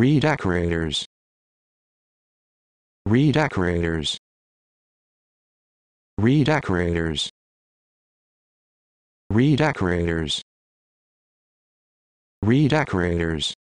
redecorators redecorators redecorators redecorators redecorators